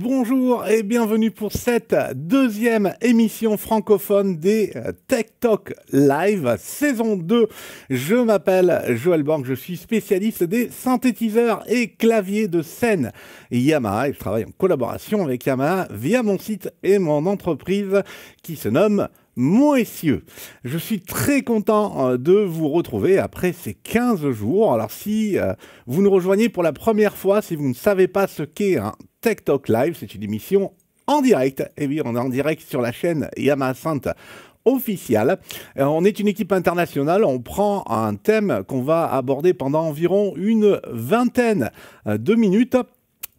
Bonjour et bienvenue pour cette deuxième émission francophone des euh, Tech Talk Live, saison 2. Je m'appelle Joël Borg, je suis spécialiste des synthétiseurs et claviers de scène Yamaha et je travaille en collaboration avec Yamaha via mon site et mon entreprise qui se nomme Moessieux. Je suis très content euh, de vous retrouver après ces 15 jours. Alors si euh, vous nous rejoignez pour la première fois, si vous ne savez pas ce qu'est un Tech Talk Live, c'est une émission en direct. Et eh oui, on est en direct sur la chaîne Yamaha officielle. Euh, on est une équipe internationale, on prend un thème qu'on va aborder pendant environ une vingtaine euh, de minutes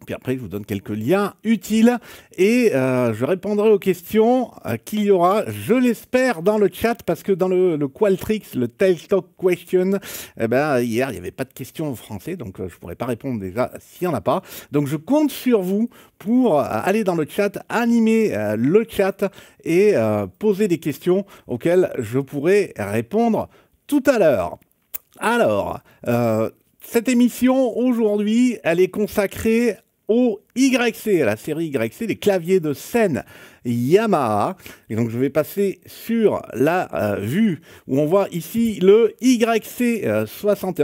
puis après, je vous donne quelques liens utiles et euh, je répondrai aux questions euh, qu'il y aura, je l'espère, dans le chat parce que dans le, Qualtrics, le Talk Question, eh ben, hier, il n'y avait pas de questions en français, donc euh, je ne pourrais pas répondre déjà s'il n'y en a pas. Donc je compte sur vous pour aller dans le chat, animer le chat et poser des questions auxquelles je pourrai répondre tout à l'heure. Alors, cette émission aujourd'hui, elle est consacrée YC, la série YC, les claviers de scène Yamaha. Et donc je vais passer sur la euh, vue où on voit ici le YC 61,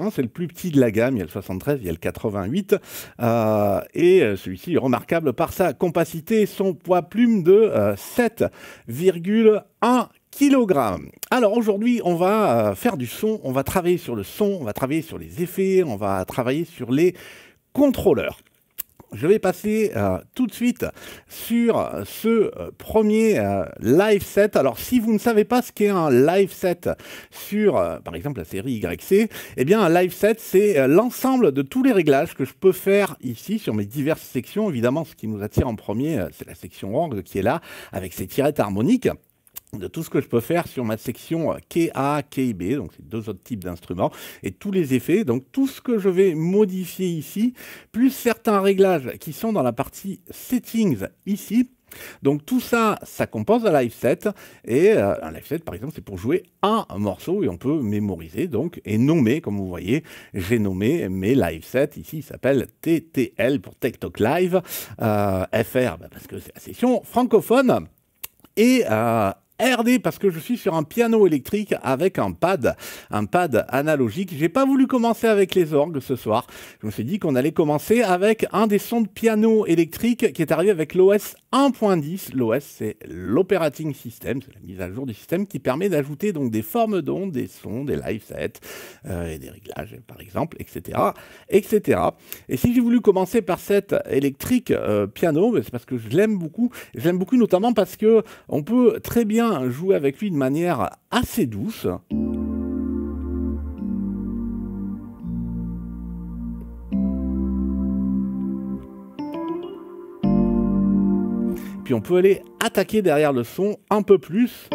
euh, c'est le plus petit de la gamme, il y a le 73, il y a le 88. Euh, et celui-ci est remarquable par sa compacité, son poids plume de 7,1 kg. Alors aujourd'hui, on va faire du son, on va travailler sur le son, on va travailler sur les effets, on va travailler sur les contrôleurs je vais passer euh, tout de suite sur ce euh, premier euh, live set. Alors, si vous ne savez pas ce qu'est un live set sur, par exemple, la série YC, eh bien, un live set, c'est l'ensemble de tous les réglages que je peux faire ici sur mes diverses sections. Évidemment, ce qui nous attire en premier, c'est la section org qui est là avec ses tirettes harmoniques de tout ce que je peux faire sur ma section euh, KA, KB donc c'est deux autres types d'instruments, et tous les effets, donc tout ce que je vais modifier ici, plus certains réglages qui sont dans la partie settings ici, donc tout ça, ça compose un live set. Et euh, un live set, par exemple, c'est pour jouer un morceau et on peut mémoriser donc et nommer, comme vous voyez, j'ai nommé mes live sets. Ici, il s'appelle TTL pour TikTok Live, euh, FR bah, parce que c'est la session francophone et RD parce que je suis sur un piano électrique avec un pad, un pad analogique. J'ai pas voulu commencer avec les orgues ce soir. Je me suis dit qu'on allait commencer avec un des sons de piano électrique qui est arrivé avec l'OS 1.10, l'OS, c'est l'operating system, c'est la mise à jour du système qui permet d'ajouter donc des formes d'ondes, des sons, des live sets euh, et des réglages, par exemple, etc., etc. Et si j'ai voulu commencer par cet électrique euh, piano, ben, c'est parce que je l'aime beaucoup. Je l'aime beaucoup notamment parce que on peut très bien jouer avec lui de manière assez douce. puis on peut aller attaquer derrière le son un peu plus.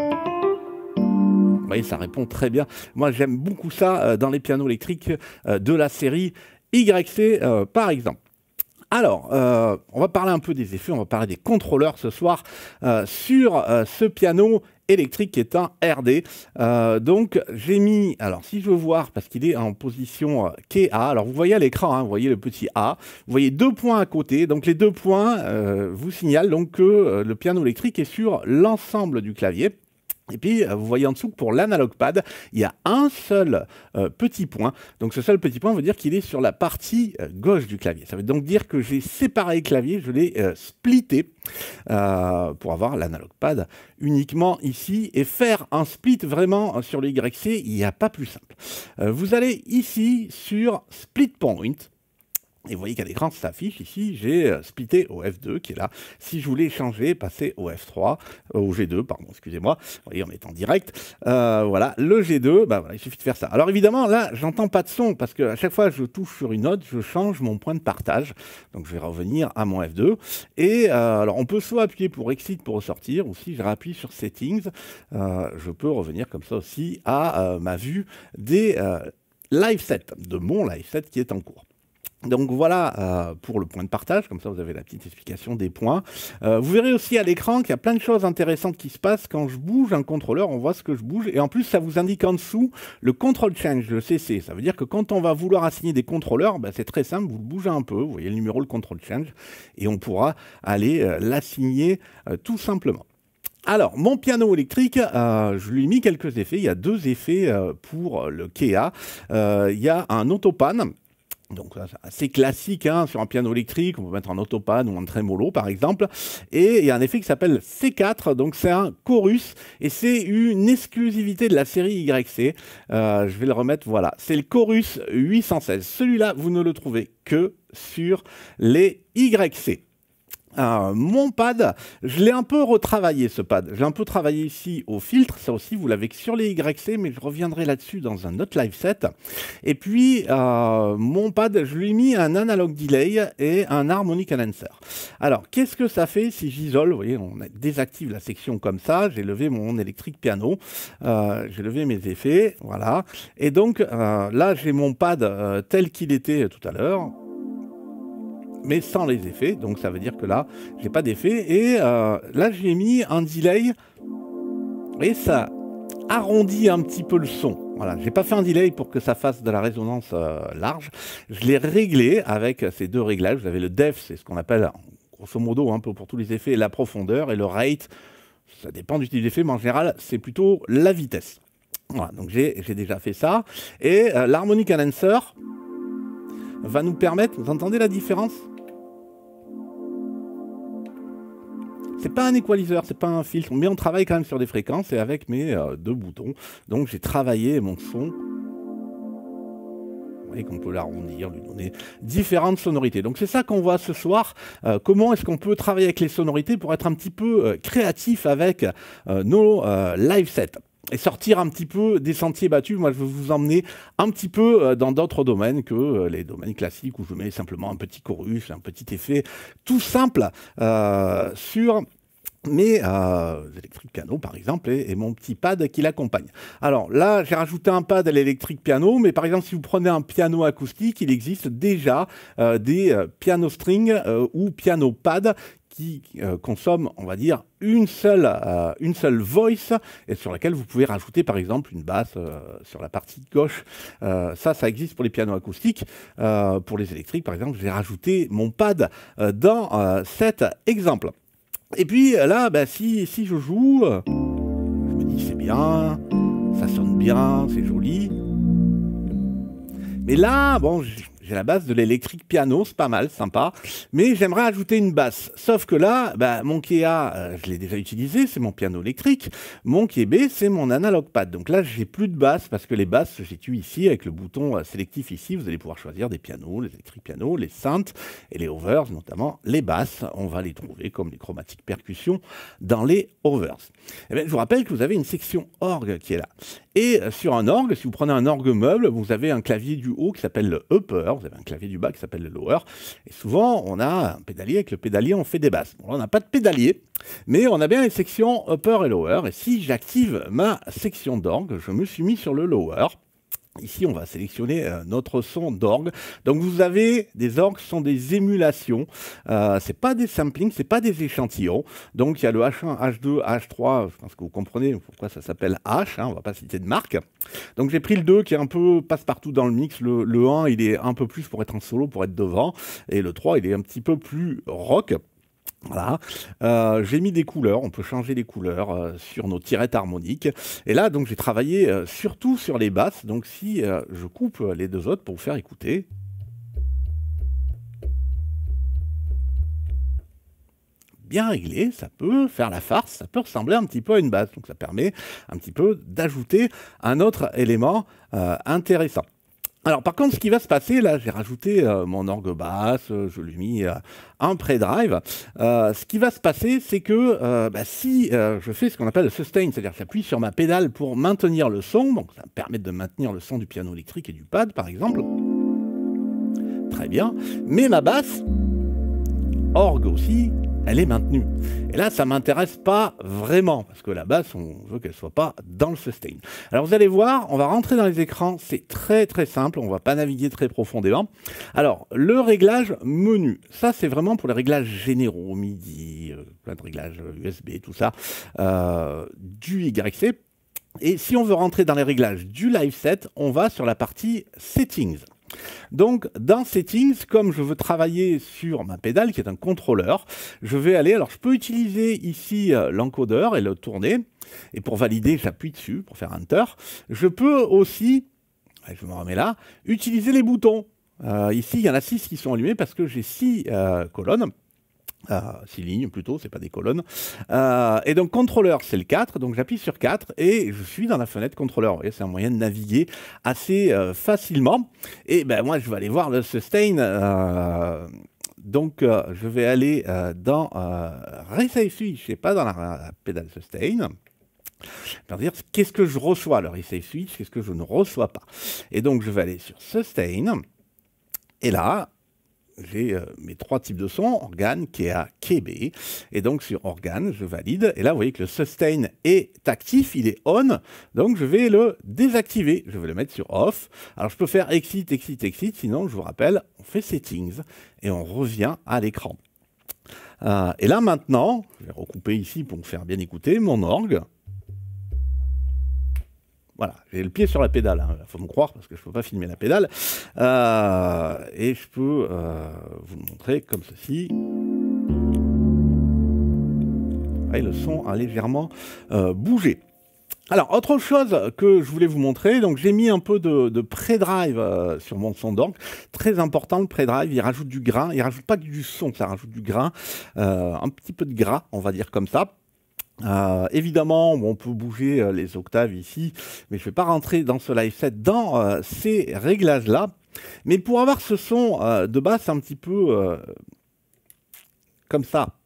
Vous bah voyez, ça répond très bien. Moi, j'aime beaucoup ça euh, dans les pianos électriques euh, de la série YC, euh, par exemple. Alors, on va parler un peu des effets, on va parler des contrôleurs ce soir sur ce piano électrique qui est un RD. Euh, donc j'ai mis, alors si je veux voir, parce qu'il est en position euh, KA, alors vous voyez à l'écran, hein, vous voyez le petit A, vous voyez deux points à côté, donc les deux points euh, vous signalent donc que le piano électrique est sur l'ensemble du clavier. Et puis, euh, vous voyez en dessous que pour l'analog pad, il y a un seul euh, petit point. Donc, ce seul petit point veut dire qu'il est sur la partie euh, gauche du clavier. Ça veut donc dire que j'ai séparé le clavier, je l'ai euh, splitté pour avoir l'analog pad uniquement ici. Et faire un split vraiment sur le YC, il n'y a pas plus simple. vous allez ici sur Split Point. Et vous voyez qu'à l'écran, ça s'affiche ici, j'ai euh, splitté au F2 qui est là. Si je voulais changer, passer au F3, euh, au G2, pardon, excusez-moi, vous voyez, on est en direct. Euh, voilà, le G2, bah il suffit de faire ça. Alors évidemment, là, j'entends pas de son, parce qu'à chaque fois que je touche sur une note, je change mon point de partage. Donc je vais revenir à mon F2. Et alors on peut soit appuyer pour Exit pour ressortir, ou si je rappuie sur Settings, je peux revenir comme ça aussi à ma vue des live sets, de mon live set qui est en cours. Donc voilà euh, pour le point de partage, comme ça vous avez la petite explication des points. Euh, vous verrez aussi à l'écran qu'il y a plein de choses intéressantes qui se passent. Quand je bouge un contrôleur, on voit ce que je bouge. Et en plus, ça vous indique en dessous le control change, le CC. Ça veut dire que quand on va vouloir assigner des contrôleurs, ben, c'est très simple, vous le bougez un peu, vous voyez le numéro, le control change, et on pourra aller euh, l'assigner tout simplement. Alors, mon piano électrique, je lui ai mis quelques effets. Il y a deux effets pour le Kea. il y a un autopan donc assez classique hein, sur un piano électrique, on peut mettre en autopane ou en trémolo par exemple. Et il y a un effet qui s'appelle C4, donc c'est un chorus et c'est une exclusivité de la série YC. Euh, je vais le remettre, voilà. C'est le chorus 816. Celui-là, vous ne le trouvez que sur les YC. Ah, mon pad, je l'ai un peu retravaillé ce pad. j'ai un peu travaillé ici au filtre. Ça aussi, vous l'avez que sur les YC, mais je reviendrai là-dessus dans un autre live set. Et puis, euh, mon pad, je lui ai mis un analog delay et un harmonic enhancer. Alors, qu'est-ce que ça fait si j'isole Vous voyez, on désactive la section comme ça. J'ai levé mon électrique piano. Euh, j'ai levé mes effets. Voilà. Et donc, euh, là, j'ai mon pad tel qu'il était tout à l'heure mais sans les effets. Donc ça veut dire que là, j'ai pas d'effet. Et euh, là, j'ai mis un delay. Et ça arrondit un petit peu le son. Voilà, j'ai pas fait un delay pour que ça fasse de la résonance euh, large. Je l'ai réglé avec ces deux réglages. Vous avez le def, c'est ce qu'on appelle grosso modo un hein, peu pour tous les effets la profondeur et le rate. Ça dépend du type d'effet, mais en général, c'est plutôt la vitesse. Voilà, donc j'ai déjà fait ça. Et euh, l'harmonic enhancer, va nous permettre, vous entendez la différence n'est pas un ce c'est pas un filtre, mais on travaille quand même sur des fréquences et avec mes euh, deux boutons. Donc j'ai travaillé mon son et qu'on peut l'arrondir, lui donner différentes sonorités. Donc c'est ça qu'on voit ce soir, euh, comment est-ce qu'on peut travailler avec les sonorités pour être un petit peu euh, créatif avec nos live sets et sortir un petit peu des sentiers battus. Moi, je veux vous emmener un petit peu euh, dans d'autres domaines que euh, les domaines classiques où je mets simplement un petit chorus, un petit effet tout simple euh, sur mes électriques piano par exemple et, mon petit pad qui l'accompagne. Alors là j'ai rajouté un pad à l'électrique piano mais par exemple si vous prenez un piano acoustique il existe déjà des piano string ou piano pad qui euh, consomme, on va dire, une seule, euh, une seule voice, et sur laquelle vous pouvez rajouter par exemple une basse euh, sur la partie gauche. ça, ça existe pour les pianos acoustiques. pour les électriques, par exemple, j'ai rajouté mon pad dans cet exemple. Et puis là, ben, si, si je joue, je me dis c'est bien, ça sonne bien, c'est joli. Mais là, bon, je à la base de l'électrique piano, c'est pas mal, sympa. Mais j'aimerais ajouter une basse. Sauf que là, bah, mon Kea, A, euh, je l'ai déjà utilisé, c'est mon piano électrique. Mon B, c'est mon analog pad. Donc là, j'ai plus de basse parce que les basses se situent ici avec le bouton euh, sélectif ici. Vous allez pouvoir choisir des pianos, les électriques pianos, les synthes et les overs, notamment les basses. On va les trouver comme les chromatiques percussions dans les overs. Eh je vous rappelle que vous avez une section orgue qui est là. Et euh, sur un orgue, si vous prenez un orgue meuble, vous avez un clavier du haut qui s'appelle le upper vous avez un clavier du bas qui s'appelle le lower, et souvent on a un pédalier, avec le pédalier on fait des basses. on n'a pas de pédalier, mais on a bien les sections upper et lower, et si j'active ma section d'orgue, je me suis mis sur le lower, Ici, on va sélectionner euh, notre son d'orgue. Donc, vous avez des orgues ce sont des émulations. Euh, c'est pas des samplings, ce c'est pas des échantillons. Donc, il y a le H1, H2, H3. Je pense que vous comprenez pourquoi ça s'appelle H. Hein, on ne va pas citer de marque. Donc, j'ai pris le 2 qui est un peu passe-partout dans le mix. Le, le 1, il est un peu plus pour être en solo, pour être devant. Et le 3, il est un petit peu plus rock. Voilà. Euh, j'ai mis des couleurs, on peut changer les couleurs euh, sur nos tirettes harmoniques. Et là, donc, j'ai travaillé euh, surtout sur les basses. Donc, si je coupe les deux autres pour vous faire écouter. Bien réglé, ça peut faire la farce, ça peut ressembler un petit peu à une basse. Donc, ça permet un petit peu d'ajouter un autre élément intéressant. Alors par contre, ce qui va se passer, là j'ai rajouté euh, mon orgue basse, euh, je lui ai mis euh, un pre drive ce qui va se passer, c'est que bah, si je fais ce qu'on appelle le sustain, c'est-à-dire que j'appuie sur ma pédale pour maintenir le son, donc ça me permet de maintenir le son du piano électrique et du pad par exemple. Très bien. Mais ma basse, orgue aussi, elle est maintenue. Et là, ça ne m'intéresse pas vraiment, parce que la basse, on veut qu'elle ne soit pas dans le sustain. Alors vous allez voir, on va rentrer dans les écrans, c'est très très simple, on ne va pas naviguer très profondément. Alors, le réglage menu, ça c'est vraiment pour les réglages généraux, MIDI, euh, plein de réglages USB, euh, tout ça, euh, du YC. Et si on veut rentrer dans les réglages du live set, on va sur la partie settings. Donc, dans Settings, comme je veux travailler sur ma pédale qui est un contrôleur, je vais aller, alors je peux utiliser ici euh, l'encodeur et le tourner, et pour valider, j'appuie dessus pour faire Enter. Je peux aussi, je me remets là, utiliser les boutons. Euh, ici, il y en a six qui sont allumés parce que j'ai six euh, colonnes. Euh, six lignes plutôt, c'est pas des colonnes. Euh, et donc contrôleur, c'est le 4, donc j'appuie sur 4 et je suis dans la fenêtre contrôleur. Vous voyez, c'est un moyen de naviguer assez euh, facilement. Et ben moi, je vais aller voir le sustain. donc je vais aller dans reset Switch et pas dans la, pédale sustain dire qu'est-ce que je reçois le reset Switch, qu'est-ce que je ne reçois pas. Et donc je vais aller sur Sustain. Et là, j'ai euh, mes trois types de sons, organe, à KB. Et donc sur organe, je valide. Et là, vous voyez que le sustain est actif, il est on. Donc je vais le désactiver. Je vais le mettre sur off. Alors je peux faire exit, exit, exit. Sinon, je vous rappelle, on fait settings et on revient à l'écran. Euh, et là maintenant, je vais recouper ici pour vous faire bien écouter mon orgue. Voilà, j'ai le pied sur la pédale. Il hein. faut me croire parce que je ne peux pas filmer la pédale. Euh, et je peux euh, vous montrer comme ceci. Et le son a légèrement euh, bougé. Alors, autre chose que je voulais vous montrer, donc j'ai mis un peu de, pre pré-drive sur mon son d'orgue. Très important, le pré-drive, il rajoute du grain, il rajoute pas du son, ça rajoute du grain, un petit peu de gras, on va dire comme ça, euh, évidemment, on peut bouger euh, les octaves ici, mais je ne vais pas rentrer dans ce live set dans euh, ces réglages-là. Mais pour avoir ce son de basse un petit peu comme ça,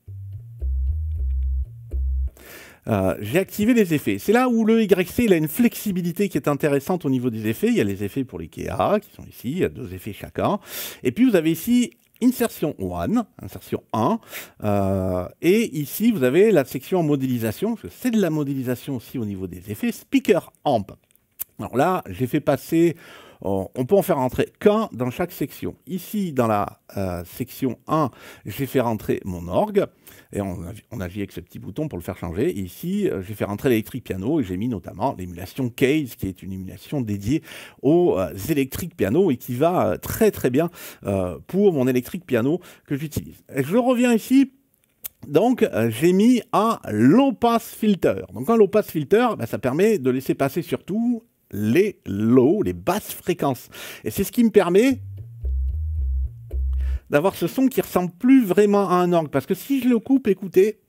j'ai activé les effets. C'est là où le YC a une flexibilité qui est intéressante au niveau des effets. Il y a les effets pour les KA qui sont ici, il y a deux effets chacun. Et puis vous avez ici Insertion 1, insertion 1. Euh, et ici, vous avez la section modélisation, parce que c'est de la modélisation aussi au niveau des effets, speaker amp. Alors là, j'ai fait passer on, peut en faire rentrer qu'un dans chaque section. Ici, dans la euh, section 1, j'ai fait rentrer mon orgue, et on, on agit avec ce petit bouton pour le faire changer. ici, euh, j'ai fait rentrer l'électrique piano, et j'ai mis notamment l'émulation Case, qui est une émulation dédiée aux euh, électriques piano, et qui va très très bien pour mon électrique piano que j'utilise. Je reviens ici donc, j'ai mis un low pass filter. Donc, un low pass filter, ben, ça permet de laisser passer surtout les low, les basses fréquences. Et c'est ce qui me permet d'avoir ce son qui ressemble plus vraiment à un orgue. Parce que si je le coupe, écoutez,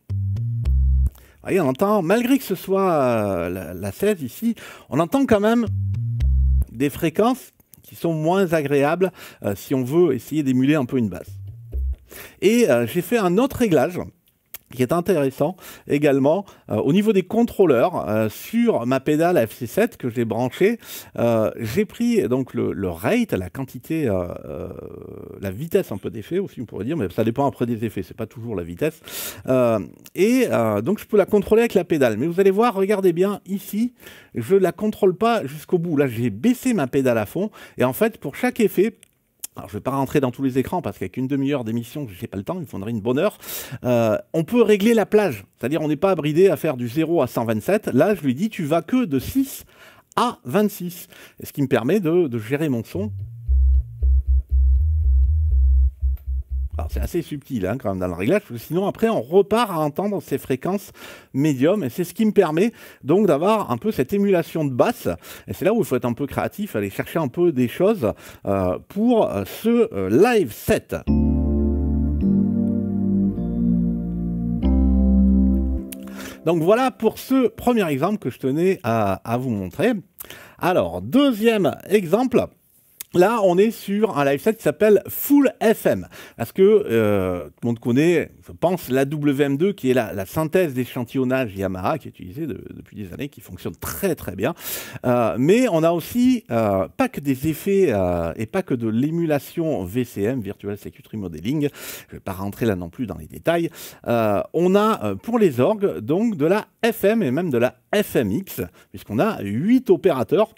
voyez, on entend, malgré que ce soit euh, la, 16 ici, on entend quand même des fréquences qui sont moins agréables euh, si on veut essayer d'émuler un peu une basse. Et euh, j'ai fait un autre réglage qui est intéressant également euh, au niveau des contrôleurs euh, sur ma pédale FC7 que j'ai branché euh, j'ai pris donc le, le, rate la quantité la vitesse un peu d'effet aussi on pourrait dire mais ça dépend après des effets c'est pas toujours la vitesse et donc je peux la contrôler avec la pédale mais vous allez voir regardez bien ici je la contrôle pas jusqu'au bout là j'ai baissé ma pédale à fond et en fait pour chaque effet alors, je ne vais pas rentrer dans tous les écrans parce qu'avec une demi-heure d'émission, je n'ai pas le temps, il me faudrait une bonne heure. Euh, on peut régler la plage, c'est-à-dire on n'est pas bridé à faire du 0 à 127. Là, je lui dis tu vas que de 6 à 26, ce qui me permet de gérer mon son c'est assez subtil hein, quand même dans le réglage, parce que sinon après on repart à entendre ces fréquences médium, et c'est ce qui me permet donc d'avoir un peu cette émulation de basse, et c'est là où il faut être un peu créatif, aller chercher un peu des choses euh, pour euh, ce euh, live set. Donc voilà pour ce premier exemple que je tenais à vous montrer. Alors, deuxième exemple. Là, on est sur un live set qui s'appelle Full FM, parce que euh, tout le monde connaît, je pense, la WM2, qui est la, synthèse d'échantillonnage Yamaha, qui est utilisée depuis des années, qui fonctionne très très bien. Euh, mais on a aussi, euh, pas que des effets et pas que de l'émulation VCM, Virtual Security Modeling, je ne vais pas rentrer là non plus dans les détails, on a pour les orgues donc de la FM et même de la FMX, puisqu'on a 8 opérateurs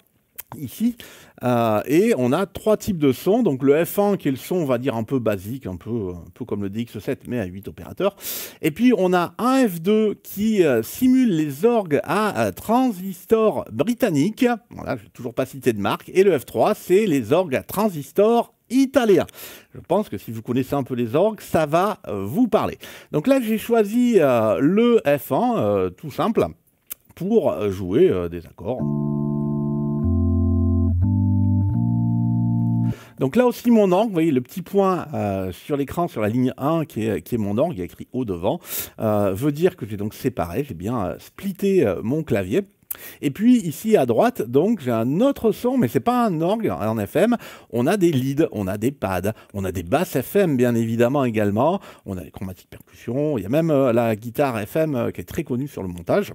ici. Euh, et on a trois types de sons. Donc le F1 qui est le son, on va dire, un peu basique, un peu, euh, un peu comme le DX7, mais à 8 opérateurs. Et puis on a un F2 qui euh, simule les orgues à transistor transistors britanniques. Voilà, je n'ai toujours pas cité de marque. Et le F3, c'est les orgues à transistor italien. Je pense que si vous connaissez un peu les orgues, ça va vous parler. Donc là, j'ai choisi le F1, tout simple, pour jouer des accords. Donc là aussi mon orgue, vous voyez le petit point euh, sur l'écran, sur la ligne 1 qui est, qui est mon orgue, il y a écrit haut devant, euh, veut dire que j'ai donc séparé, j'ai bien euh, splitté mon clavier. Et puis ici à droite, donc j'ai un autre son, mais ce n'est pas un orgue en FM. On a des leads, on a des pads, on a des basses FM bien évidemment également. On a les chromatiques percussions, il y a même la guitare FM qui est très connue sur le montage.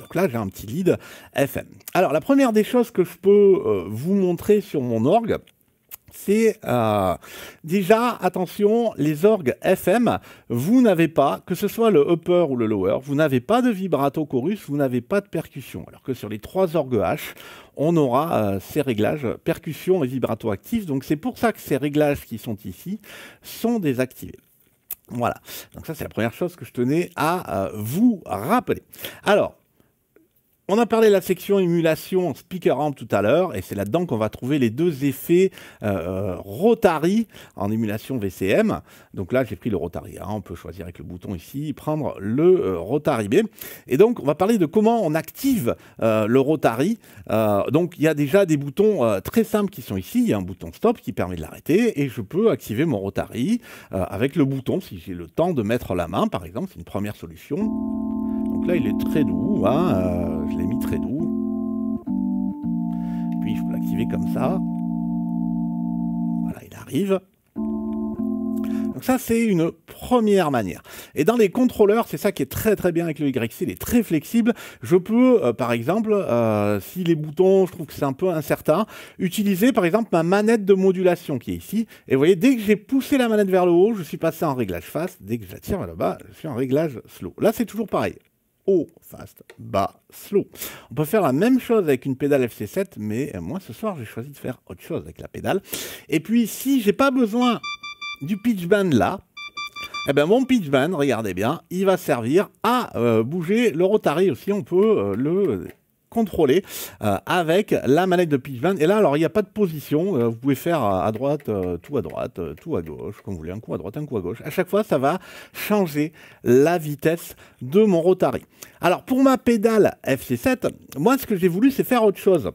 Donc là, j'ai un petit lead FM. Alors, la première des choses que je peux vous montrer sur mon orgue, c'est euh, déjà, attention, les orgues FM, vous n'avez pas, que ce soit le upper ou le lower, vous n'avez pas de vibrato chorus, vous n'avez pas de percussion. Alors que sur les trois orgues H, on aura euh, ces réglages percussion et vibrato actifs. Donc c'est pour ça que ces réglages qui sont ici sont désactivés. Voilà, donc ça c'est la première chose que je tenais à euh, vous rappeler. Alors, on a parlé de la section émulation speaker amp tout à l'heure, et c'est là-dedans qu'on va trouver les deux effets euh, euh, Rotary en émulation VCM. Donc là, j'ai pris le Rotary A, hein. on peut choisir avec le bouton ici, prendre le euh, Rotary B. Et donc, on va parler de comment on active le Rotary. donc, il y a déjà des boutons très simples qui sont ici. Il y a un bouton stop qui permet de l'arrêter, et je peux activer mon Rotary avec le bouton si j'ai le temps de mettre la main, par exemple. C'est une première solution. Donc là, il est très doux. Hein, euh, je l'ai mis très doux. Puis je peux l'activer comme ça. Voilà, il arrive. Donc ça, c'est une première manière. Et dans les contrôleurs, c'est ça qui est très très bien avec le YC, il est très flexible. Je peux, euh, par exemple, euh, si les boutons, je trouve que c'est un peu incertain, utiliser par exemple ma manette de modulation qui est ici. Et vous voyez, dès que j'ai poussé la manette vers le haut, je suis passé en réglage fast. Dès que j'attire la vers le bas, je suis en réglage slow. Là, c'est toujours pareil haut, fast, bas, slow. On peut faire la même chose avec une pédale FC7, mais euh, moi ce soir j'ai choisi de faire autre chose avec la pédale. Et puis si j'ai pas besoin du pitch band là, eh ben mon pitch band, regardez bien, il va servir à euh, bouger le rotary aussi, on peut euh, le contrôler euh, avec la manette de pitch 20 Et là, alors, il n'y a pas de position. Euh, vous pouvez faire à droite, euh, tout à droite, tout à gauche, comme vous voulez, un coup à droite, un coup à gauche. À chaque fois, ça va changer la vitesse de mon Rotary. Alors, pour ma pédale FC7, moi, ce que j'ai voulu, c'est faire autre chose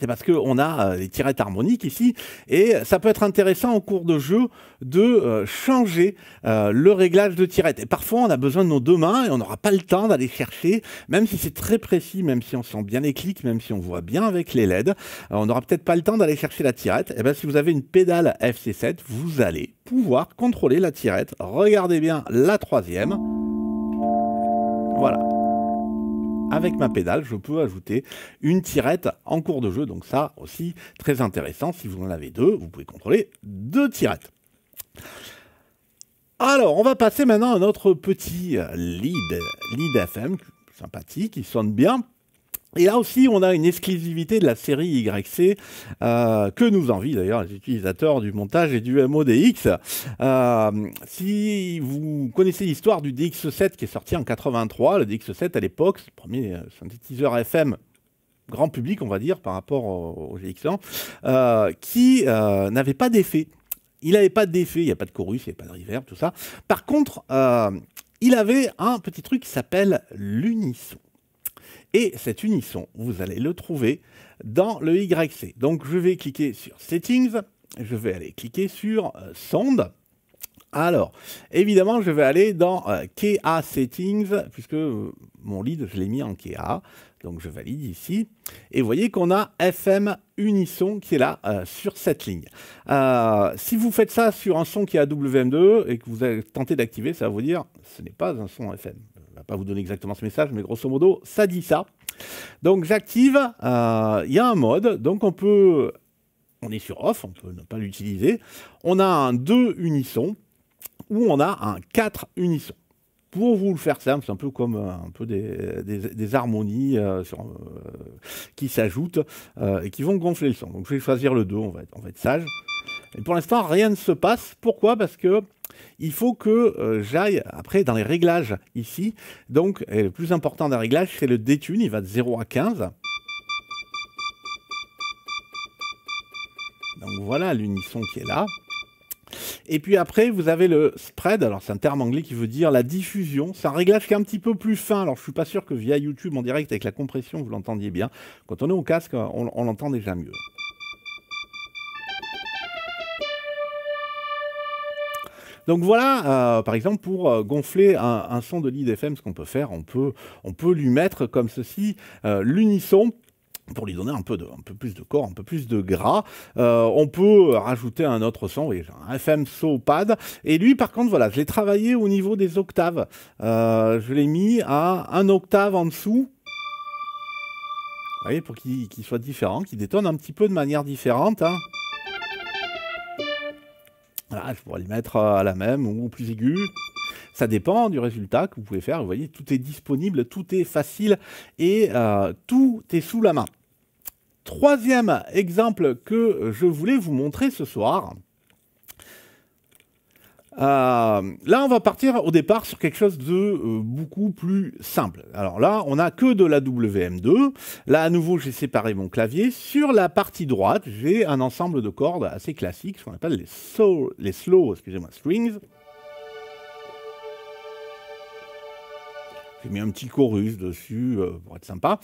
c'est parce qu'on a euh, les tirettes harmoniques ici, et ça peut être intéressant en cours de jeu de euh, changer euh, le réglage de tirette. Et parfois, on a besoin de nos deux mains et on n'aura pas le temps d'aller chercher, même si c'est très précis, même si on sent bien les clics, même si on voit bien avec les LED, on n'aura peut-être pas le temps d'aller chercher la tirette. Et eh bien, si vous avez une pédale FC7, vous allez pouvoir contrôler la tirette. Regardez bien la troisième. Voilà avec ma pédale, je peux ajouter une tirette en cours de jeu. Donc ça aussi, très intéressant. Si vous en avez deux, vous pouvez contrôler deux tirettes. Alors, on va passer maintenant à notre petit lead, lead FM, sympathique, qui sonne bien. Et là aussi, on a une exclusivité de la série YC euh, que nous envient d'ailleurs les utilisateurs du montage et du MODX. Euh, si vous connaissez l'histoire du DX7 qui est sorti en 83, le DX7 à l'époque, le premier euh, synthétiseur FM grand public, on va dire, par rapport au, GX1, qui n'avait pas d'effet. Il n'avait pas d'effet, il n'y a pas de chorus, il n'y a pas de reverb, tout ça. Par contre, il avait un petit truc qui s'appelle l'unisson. Et cet unisson, vous allez le trouver dans le YC. Donc je vais cliquer sur Settings, je vais aller cliquer sur euh, Sonde. Sound. Alors, évidemment, je vais aller dans euh, KA Settings, puisque euh, mon lead, je l'ai mis en KA. Donc je valide ici. Et vous voyez qu'on a FM Unisson qui est là sur cette ligne. si vous faites ça sur un son qui est à WM2 et que vous tentez d'activer, ça va vous dire ce n'est pas un son FM va pas vous donner exactement ce message, mais grosso modo, ça dit ça. Donc j'active, euh, il y a un mode, donc on peut, on est sur off, on peut ne pas l'utiliser. On a un 2 unisson ou on a un 4 unisson. Pour vous le faire simple, c'est un peu comme euh, un peu des, harmonies euh, qui s'ajoutent et qui vont gonfler le son. Donc je vais choisir le 2, on va être, on va être sage pour l'instant, rien ne se passe. Pourquoi Parce que il faut que euh, j'aille après dans les réglages ici. Donc, le plus important d'un réglage, c'est le détune. Il va de 0 à 15. Donc voilà l'unisson qui est là. Et puis après, vous avez le spread, alors c'est un terme anglais qui veut dire la diffusion. C'est un réglage qui est un petit peu plus fin. Alors je ne suis pas sûr que via YouTube en direct avec la compression, vous l'entendiez bien. Quand on est au casque, on l'entend déjà mieux. Donc voilà, euh, par exemple, pour euh, gonfler un, son de lead FM, ce qu'on peut faire, on peut, on peut lui mettre comme ceci euh, l'unisson pour lui donner un peu, peu plus de corps, un peu plus de gras. on peut rajouter un autre son, un FM Saw pad. Et lui, par contre, voilà, je l'ai travaillé au niveau des octaves. je l'ai mis à un octave en dessous. voyez, pour qu'il soit différent, qu'il détonne un petit peu de manière différente. Hein je pourrais le mettre à la même ou plus aiguë, Ça dépend du résultat que vous pouvez faire. Vous voyez, tout est disponible, tout est facile et euh, tout est sous la main. Troisième exemple que je voulais vous montrer ce soir, euh, là, on va partir au départ sur quelque chose de euh, beaucoup plus simple. Alors là, on n'a que de la WM2. Là, à nouveau, j'ai séparé mon clavier. Sur la partie droite, j'ai un ensemble de cordes assez classiques, ce qu'on appelle les, les slow excusez-moi, strings. J'ai mis un petit chorus dessus euh, pour être sympa.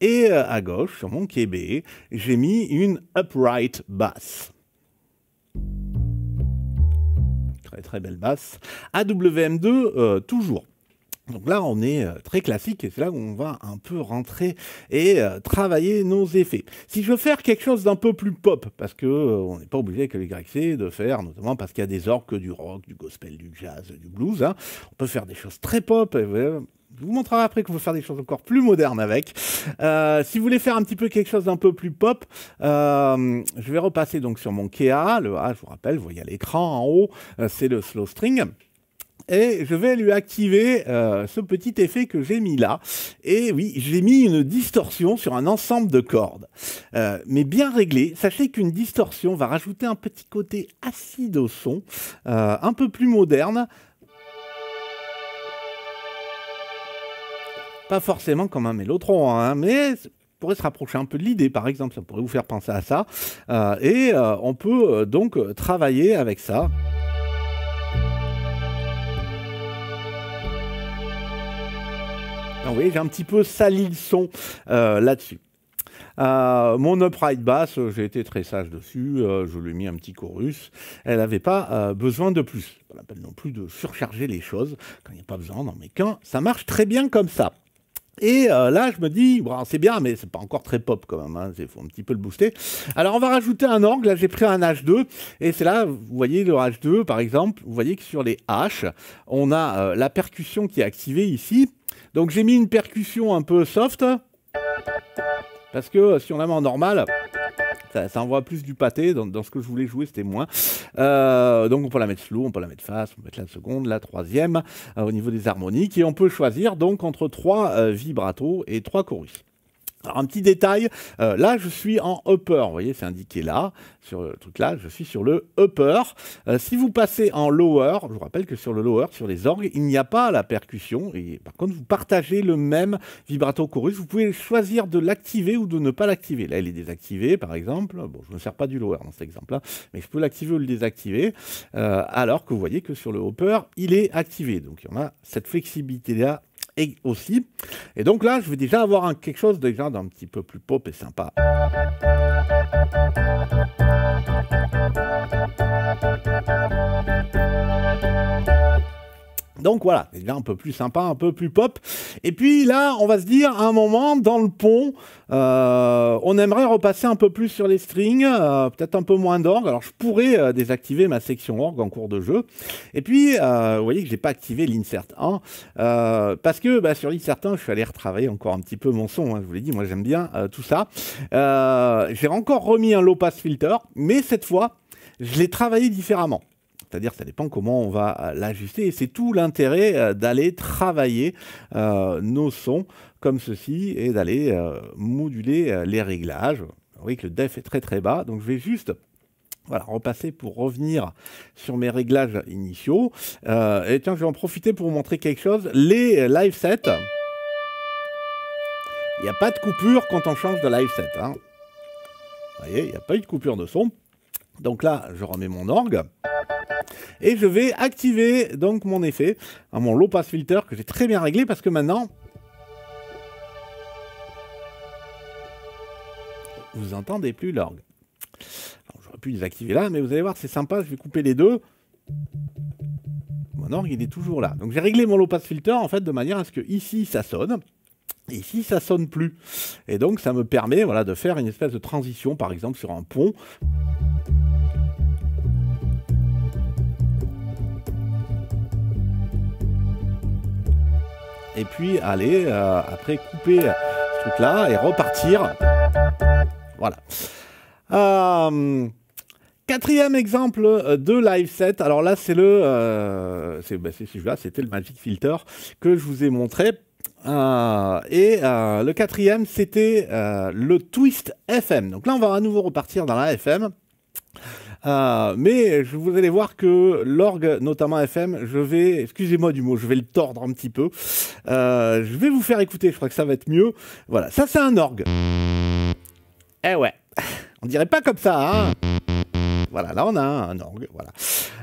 Et à gauche, sur mon KB, j'ai mis une upright bass très belle basse. AWM2, euh, toujours. Donc là, on est euh, très classique et c'est là où on va un peu rentrer et euh, travailler nos effets. Si je veux faire quelque chose d'un peu plus pop, parce que on n'est pas obligé avec les YC de faire, notamment parce qu'il y a des orques du rock, du gospel, du jazz, du blues, hein, on peut faire des choses très pop. Et, je vous montrerai après que vous faire des choses encore plus modernes avec. Euh, si vous voulez faire un petit peu quelque chose d'un peu plus pop, euh, je vais repasser donc sur mon K.A. Le A, je vous rappelle, vous voyez à l'écran en haut, euh, c'est le slow string et je vais lui activer ce petit effet que j'ai mis là. Et oui, j'ai mis une distorsion sur un ensemble de cordes. mais bien réglé, sachez qu'une distorsion va rajouter un petit côté acide au son, un peu plus moderne, Pas forcément comme un mélotron, hein, mais mais pourrait se rapprocher un peu de l'idée, par exemple, ça pourrait vous faire penser à ça. Euh, et euh, on peut euh, donc travailler avec ça. vous ah voyez, j'ai un petit peu sali le son là-dessus. mon upright bass, j'ai été très sage dessus, je lui ai mis un petit chorus. Elle n'avait pas besoin de plus. On non plus de surcharger les choses quand il n'y a pas besoin, non mais quand ça marche très bien comme ça. Et euh, là, je me dis, c'est bien, mais c'est pas encore très pop quand même. Il hein, faut un petit peu le booster. Alors, on va rajouter un angle. Là, j'ai pris un H2. Et c'est là, vous voyez le H2, par exemple. Vous voyez que sur les H, on a euh, la percussion qui est activée ici. Donc, j'ai mis une percussion un peu soft. Parce que si on la met en normal, ça, envoie plus du pâté. Dans, ce que je voulais jouer, c'était moins. Euh, donc on peut la mettre slow, on peut la mettre face, on peut mettre la seconde, la troisième euh, au niveau des harmoniques. Et on peut choisir donc entre trois euh, vibrato et trois chorus un petit détail, euh, là je suis en upper, vous voyez c'est indiqué là, sur le truc là, je suis sur le upper. Euh, si vous passez en lower, je vous rappelle que sur le lower, sur les orgues, il n'y a pas la percussion, et par contre vous partagez le même vibrato chorus, vous pouvez choisir de l'activer ou de ne pas l'activer. Là il est désactivé par exemple, bon je ne me sers pas du lower dans cet exemple là, mais je peux l'activer ou le désactiver, euh, alors que vous voyez que sur le upper, il est activé. Donc on a cette flexibilité là et aussi. Et donc là, je vais déjà avoir quelque chose de genre d'un petit peu plus pop et sympa. Donc voilà, c'est déjà un peu plus sympa, un peu plus pop. Et puis là, on va se dire, à un moment, dans le pont, euh, on aimerait repasser un peu plus sur les strings, euh, peut-être un peu moins d'orgue. Alors je pourrais euh, désactiver ma section orgue en cours de jeu. Et puis, vous voyez que je n'ai pas activé l'insert 1, parce que bah, sur l'insert 1, je suis allé retravailler encore un petit peu mon son. Hein. je vous l'ai dit, moi j'aime bien tout ça. j'ai encore remis un low pass filter, mais cette fois, je l'ai travaillé différemment. C'est-à-dire, que ça dépend comment on va euh, l'ajuster. Et c'est tout l'intérêt euh, d'aller travailler euh, nos sons comme ceci et d'aller moduler les réglages. Vous voyez que le def est très très bas, donc je vais juste voilà, repasser pour revenir sur mes réglages initiaux. et tiens, je vais en profiter pour vous montrer quelque chose. Les live sets, il n'y a pas de coupure quand on change de live set. Hein. Vous voyez, il n'y a pas eu de coupure de son. Donc là, je remets mon orgue. Et je vais activer donc mon effet, mon low pass filter que j'ai très bien réglé parce que maintenant, vous entendez plus l'orgue. J'aurais pu désactiver là, mais vous allez voir, c'est sympa, je vais couper les deux. Mon orgue, il est toujours là. Donc j'ai réglé mon low pass filter en fait de manière à ce que ici ça sonne. Et ici, ça sonne plus. Et donc, ça me permet voilà, de faire une espèce de transition, par exemple, sur un pont. et puis aller euh, après couper ce là et repartir. Voilà. Euh, quatrième exemple euh, de live set. Alors là, c'est le, c'est ben, là c'était le Magic Filter que je vous ai montré. et le quatrième, c'était le Twist FM. Donc là, on va à nouveau repartir dans la FM. Euh, mais je vous allez voir que l'orgue, notamment FM, je vais, excusez-moi du mot, je vais le tordre un petit peu. Euh, je vais vous faire écouter, je crois que ça va être mieux. Voilà, ça c'est un orgue. Eh ouais, on dirait pas comme ça, hein voilà, là on a un, orgue, voilà.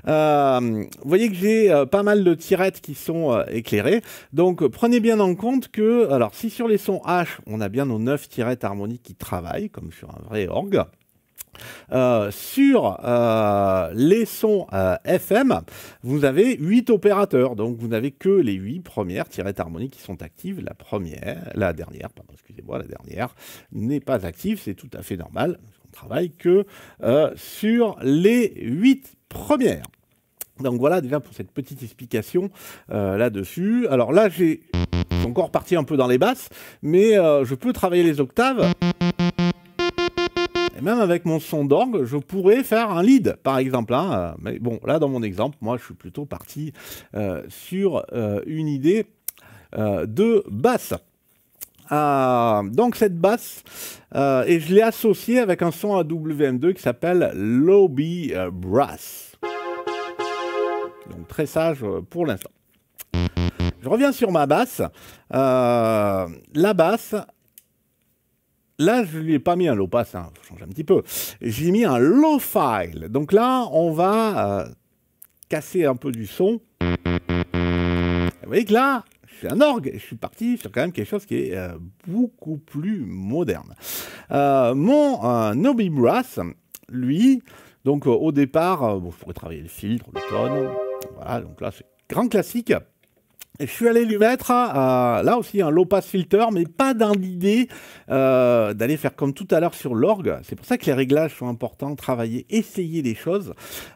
Euh, vous voyez que j'ai pas mal de tirettes qui sont éclairées, donc prenez bien en compte que, alors si sur les sons H, on a bien nos 9 tirettes harmoniques qui travaillent, comme sur un vrai orgue, euh, sur euh, les sons euh, FM, vous avez 8 opérateurs. Donc vous n'avez que les 8 premières tirettes harmoniques qui sont actives. La première, la dernière, pardon, excusez-moi, la dernière n'est pas active. C'est tout à fait normal. On travaille que sur les 8 premières. Donc voilà déjà pour cette petite explication là-dessus. Alors là, j'ai encore parti un peu dans les basses, mais je peux travailler les octaves même avec mon son d'orgue, je pourrais faire un lead, par exemple. Hein. Mais bon, là, dans mon exemple, moi, je suis plutôt parti euh, sur euh, une idée euh, de basse. Ah, donc cette basse, et je l'ai associée avec un son à WM2 qui s'appelle Lobby Brass. Donc très sage pour l'instant. Je reviens sur ma basse. la basse, là, je ne ai pas mis un low pass, hein, je change un petit peu. J'ai mis un low file. Donc là, on va euh, casser un peu du son. Vous voyez que là, c'est un orgue. Je suis parti sur quand même quelque chose qui est euh, beaucoup plus moderne. Euh, mon Nobby Brass, lui, donc au départ, je pourrais travailler le filtre, le tone. Voilà, donc là, c'est grand classique je suis allé lui mettre hein, là aussi un low pass filter, mais pas dans l'idée euh, d'aller faire comme tout à l'heure sur l'orgue. C'est pour ça que les réglages sont importants, travailler, essayer des choses,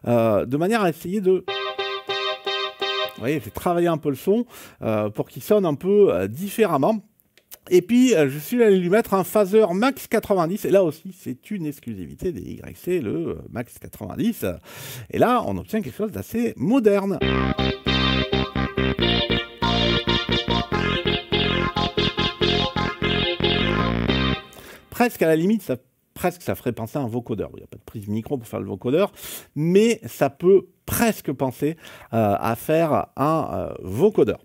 euh, de manière à essayer de... Vous voyez, j'ai travaillé un peu le son euh, pour qu'il sonne un peu différemment. Et puis, je suis allé lui mettre un phaser Max 90. Et là aussi, c'est une exclusivité des YC, le Max 90. Et là, on obtient quelque chose d'assez moderne. presque à la limite, ça, presque, ça ferait penser à un vocodeur. Il n'y a pas de prise micro pour faire le vocodeur, mais ça peut presque penser euh, à faire un euh, vocodeur.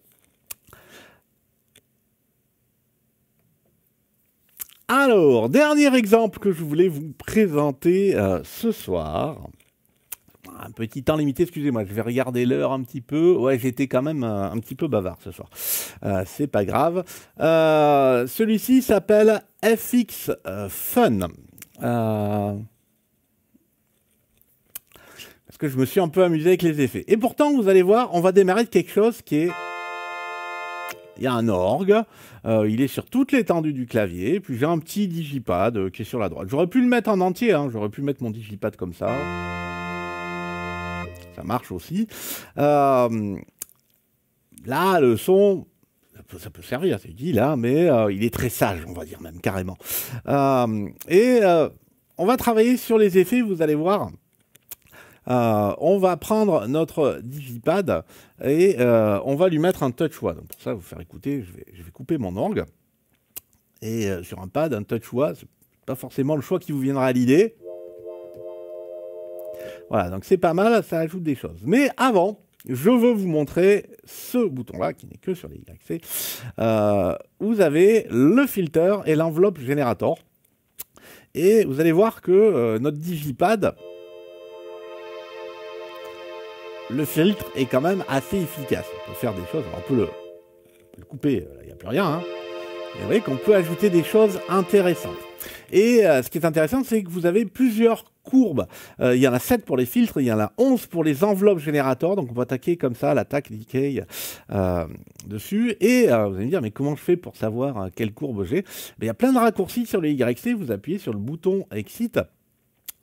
Alors, dernier exemple que je voulais vous présenter euh, ce soir un petit temps limité, excusez-moi, je vais regarder l'heure un petit peu. Ouais, j'étais quand même euh, un, petit peu bavard ce soir. Euh, c'est pas grave. Euh, celui-ci s'appelle FX Fun. Parce que je me suis un peu amusé avec les effets. Et pourtant, vous allez voir, on va démarrer de quelque chose qui est il y a un orgue, il est sur toute l'étendue du clavier, puis j'ai un petit digipad qui est sur la droite. J'aurais pu le mettre en entier, hein, j'aurais pu mettre mon digipad comme ça ça marche aussi. Euh, là, le son, ça peut, servir, c'est dit là, mais euh, il est très sage, on va dire même carrément. Euh, et on va travailler sur les effets, vous allez voir. on va prendre notre Digipad et on va lui mettre un touch Donc Pour ça, vous faire écouter, je vais, couper mon orgue. Et sur un pad, un touch ce c'est pas forcément le choix qui vous viendra à l'idée. Voilà, donc c'est pas mal, ça ajoute des choses. Mais avant, je veux vous montrer ce bouton-là, qui n'est que sur les YC. Euh, vous avez le filtre et l'enveloppe générateur. Et vous allez voir que euh, notre digipad, le filtre est quand même assez efficace. On peut faire des choses, on peut le, couper, euh, il n'y a plus rien. Mais hein. vous voyez qu'on peut ajouter des choses intéressantes. Et ce qui est intéressant, c'est que vous avez plusieurs courbe. Euh, il y en a 7 pour les filtres, il y en a 11 pour les enveloppes générateurs. Donc on va attaquer comme ça l'attaque decay euh, dessus. Et euh, vous allez me dire, mais comment je fais pour savoir quelle courbe j'ai Il y a plein de raccourcis sur le YC. Vous appuyez sur le bouton Exit.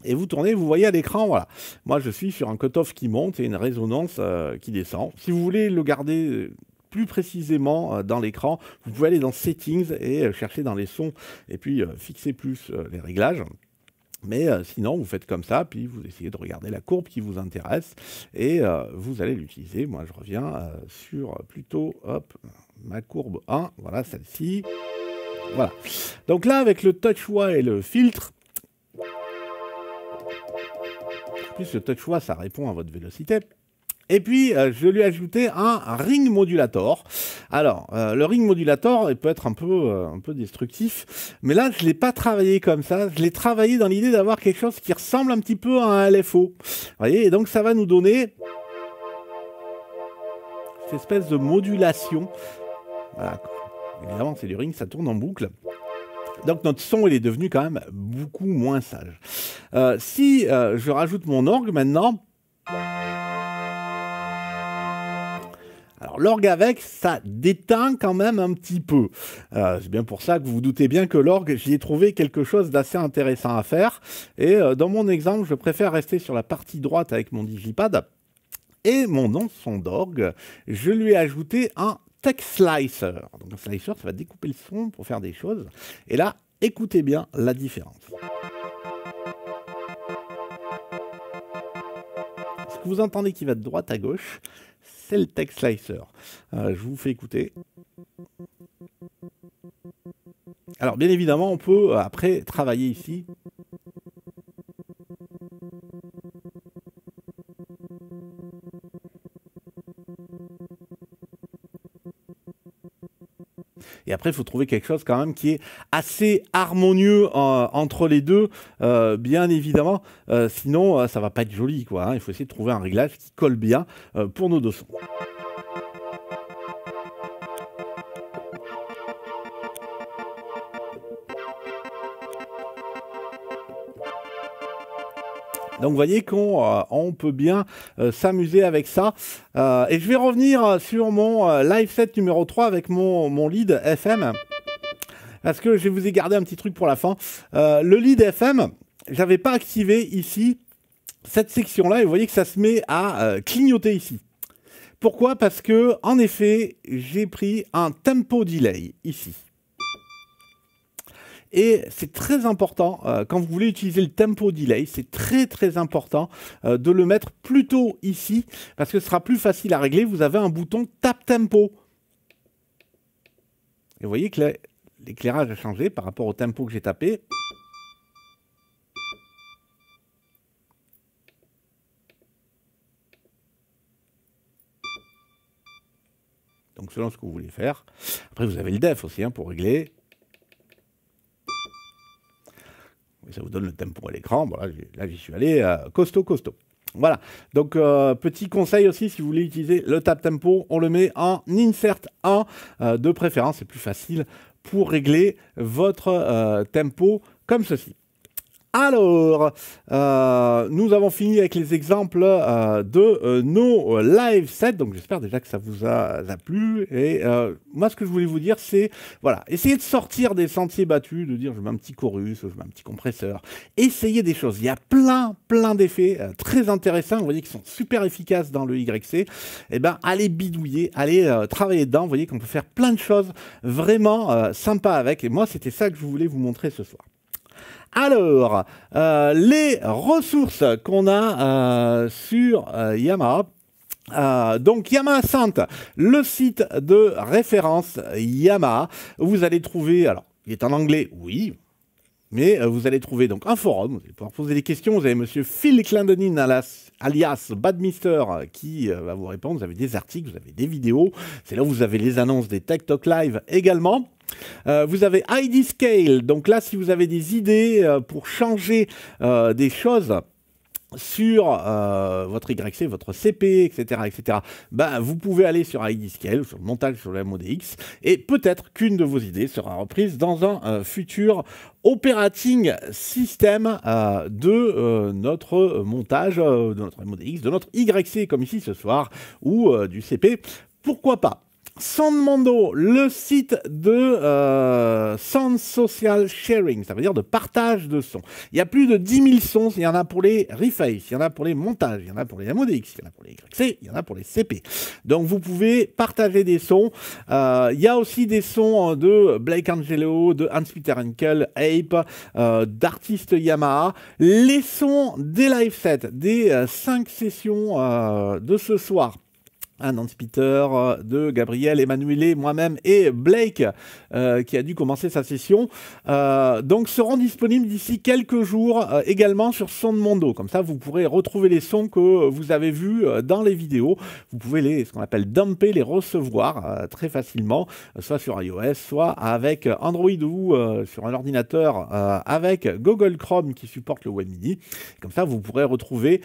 Et vous tournez, vous voyez à l'écran, voilà. Moi, je suis sur un cutoff qui monte et une résonance qui descend. Si vous voulez le garder plus précisément dans l'écran, vous pouvez aller dans Settings et chercher dans les sons et puis fixer plus les réglages. Mais euh, sinon, vous faites comme ça, puis vous essayez de regarder la courbe qui vous intéresse et euh, vous allez l'utiliser. Moi, je reviens euh, sur plutôt hop, ma courbe 1, voilà celle-ci. Voilà. Donc là, avec le touch-wa et le filtre, plus le touch-wa, ça répond à votre vélocité. Et puis, euh, je lui ai ajouté un ring modulator. Alors, euh, le ring modulator, il peut être un peu, euh, un peu destructif, mais là, je ne l'ai pas travaillé comme ça. Je l'ai travaillé dans l'idée d'avoir quelque chose qui ressemble un petit peu à un LFO. Vous voyez, et donc ça va nous donner cette espèce de modulation. Voilà. Évidemment, c'est du ring, ça tourne en boucle. Donc notre son, il est devenu quand même beaucoup moins sage. si je rajoute mon orgue maintenant... l'orgue avec, ça déteint quand même un petit peu. Euh, c'est bien pour ça que vous vous doutez bien que l'orgue, j'y ai trouvé quelque chose d'assez intéressant à faire. Et euh, dans mon exemple, je préfère rester sur la partie droite avec mon digipad. Et mon son d'orgue, je lui ai ajouté un text slicer. Donc un slicer, ça va découper le son pour faire des choses. Et là, écoutez bien la différence. Est-ce que vous entendez qui va de droite à gauche le text Slicer. Euh, je vous fais écouter. Alors bien évidemment, on peut euh, après travailler ici Et après, il faut trouver quelque chose quand même qui est assez harmonieux euh, entre les deux, euh, bien évidemment. Euh, sinon, ça va pas être joli, quoi. Hein. Il faut essayer de trouver un réglage qui colle bien pour nos deux sons. Donc vous voyez qu'on euh, peut bien euh, s'amuser avec ça. Euh, et je vais revenir sur mon live set numéro 3 avec mon, mon lead FM. Parce que je vous ai gardé un petit truc pour la fin. le lead FM, j'avais pas activé ici cette section-là. Et vous voyez que ça se met à clignoter ici. Pourquoi Parce que, en effet, j'ai pris un tempo delay ici. Et c'est très important, euh, quand vous voulez utiliser le tempo delay, c'est très très important euh, de le mettre plutôt ici, parce que ce sera plus facile à régler. Vous avez un bouton tap tempo. Et vous voyez que l'éclairage a changé par rapport au tempo que j'ai tapé. Donc selon ce que vous voulez faire. Après vous avez le def aussi hein, pour régler. ça vous donne le tempo à l'écran. Bon, là, j'y suis allé euh, costaud, costaud. Voilà. Donc, euh, petit conseil aussi, si vous voulez utiliser le tap tempo, on le met en insert 1 euh, de préférence. C'est plus facile pour régler votre tempo comme ceci. Alors, euh, nous avons fini avec les exemples euh, de euh, nos live sets. Donc, j'espère déjà que ça vous a, plu. Et moi, ce que je voulais vous dire, c'est voilà, essayez de sortir des sentiers battus, de dire je mets un petit chorus, je mets un petit compresseur. Essayez des choses. Il y a plein, plein d'effets très intéressants. Vous voyez qui sont super efficaces dans le YC. Eh ben, allez bidouiller, allez travailler dedans. Vous voyez qu'on peut faire plein de choses vraiment sympas avec. Et moi, c'était ça que je voulais vous montrer ce soir. Alors, euh, les ressources qu'on a euh, sur euh, Yamaha. donc Yamaha Saint, le site de référence Yamaha, vous allez trouver, alors il est en anglais, oui, mais vous allez trouver donc un forum, vous allez pouvoir poser des questions, vous avez monsieur Phil Clendenin alias, alias Badmister qui va vous répondre, vous avez des articles, vous avez des vidéos, c'est là où vous avez les annonces des Tech Talk Live également. Euh, vous avez ID Scale. Donc là, si vous avez des idées euh, pour changer euh, des choses sur votre YC, votre CP, etc., etc., ben, bah, vous pouvez aller sur ID Scale, sur le montage, sur le MODX, et peut-être qu'une de vos idées sera reprise dans un futur operating system de notre montage, de notre MODX, de notre YC, comme ici ce soir, ou du CP. Pourquoi pas Sandmando, le site de euh, Sound Social Sharing, ça veut dire de partage de sons. Il y a plus de 10 000 sons, il y en a pour les reface, il y en a pour les montages, il y en a pour les MODX, il y en a pour les YC, il y en a pour les CP. Donc vous pouvez partager des sons. Euh, il y a aussi des sons euh, de Blake Angelo, de Hans-Peter Henkel, Ape, euh, d'artistes Yamaha. Les sons des live sets, des 5 sessions de ce soir un Peter euh, de Gabriel, Emmanuel, moi-même et Blake, euh, qui a dû commencer sa session, euh, donc seront disponibles d'ici quelques jours également sur Soundmondo. Comme ça, vous pourrez retrouver les sons que vous avez vus dans les vidéos. Vous pouvez les, ce qu'on appelle dumper, les recevoir très facilement, soit sur iOS, soit avec Android ou sur un ordinateur avec Google Chrome qui supporte le Web Mini. Comme ça, vous pourrez retrouver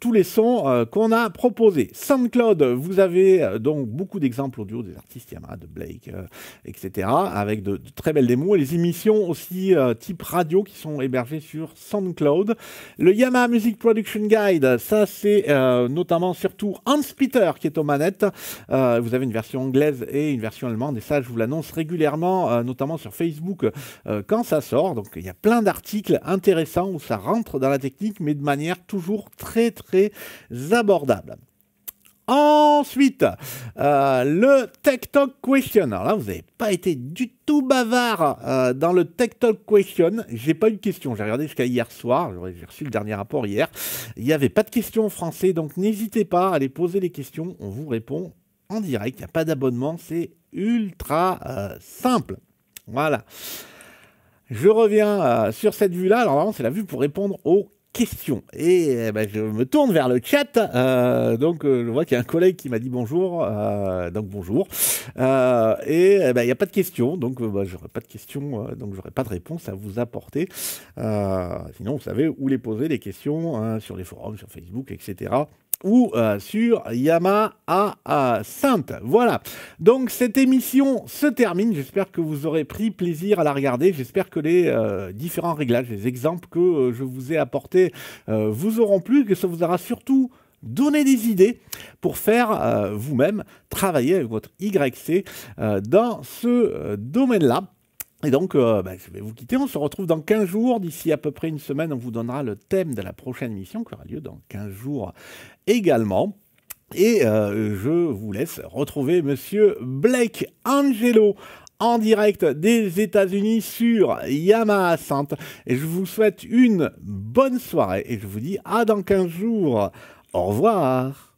tous les sons qu'on a proposés. SoundCloud vous vous avez euh, donc beaucoup d'exemples audio des artistes Yamaha, de Blake, euh, etc., avec de, très belles démos et les émissions aussi euh, type radio qui sont hébergées sur SoundCloud. Le Yamaha Music Production Guide, ça c'est notamment surtout Hans Peter qui est aux manettes. vous avez une version anglaise et une version allemande et ça je vous l'annonce régulièrement, notamment sur Facebook quand ça sort. Donc il y a plein d'articles intéressants où ça rentre dans la technique mais de manière toujours très très abordable. Ensuite, euh, le Tech Talk Question. Alors là, vous n'avez pas été du tout bavard euh, dans le Tech Talk Question. J'ai pas eu de question. J'ai regardé jusqu'à hier soir. J'ai reçu le dernier rapport hier. Il n'y avait pas de questions en français, donc n'hésitez pas à aller poser les questions. On vous répond en direct. Il n'y a pas d'abonnement. C'est ultra euh, simple. Voilà. Je reviens sur cette vue-là. Alors, vraiment, c'est la vue pour répondre aux question. Et eh ben, je me tourne vers le chat. Euh, donc, euh, je vois qu'il y a un collègue qui m'a dit bonjour. Euh, donc, bonjour. et eh ben, il n'y a pas de questions Donc, bah, n'aurai pas de questions. donc, j'aurais pas de réponse à vous apporter. sinon, vous savez où les poser, les questions, hein, sur les forums, sur Facebook, etc ou euh, sur Yamaha à Sainte. Voilà. Donc cette émission se termine. J'espère que vous aurez pris plaisir à la regarder. J'espère que les euh, différents réglages, les exemples que euh, je vous ai apportés vous auront plu, que ça vous aura surtout donné des idées pour faire vous-même travailler avec votre YC dans ce domaine-là. Et donc, euh, ben, je vais vous quitter. On se retrouve dans 15 jours. D'ici à peu près une semaine, on vous donnera le thème de la prochaine mission qui aura lieu dans 15 jours également. Et euh, je vous laisse retrouver Monsieur Blake Angelo en direct des États-Unis sur Yamaha Et je vous souhaite une bonne soirée et je vous dis à dans 15 jours. Au revoir.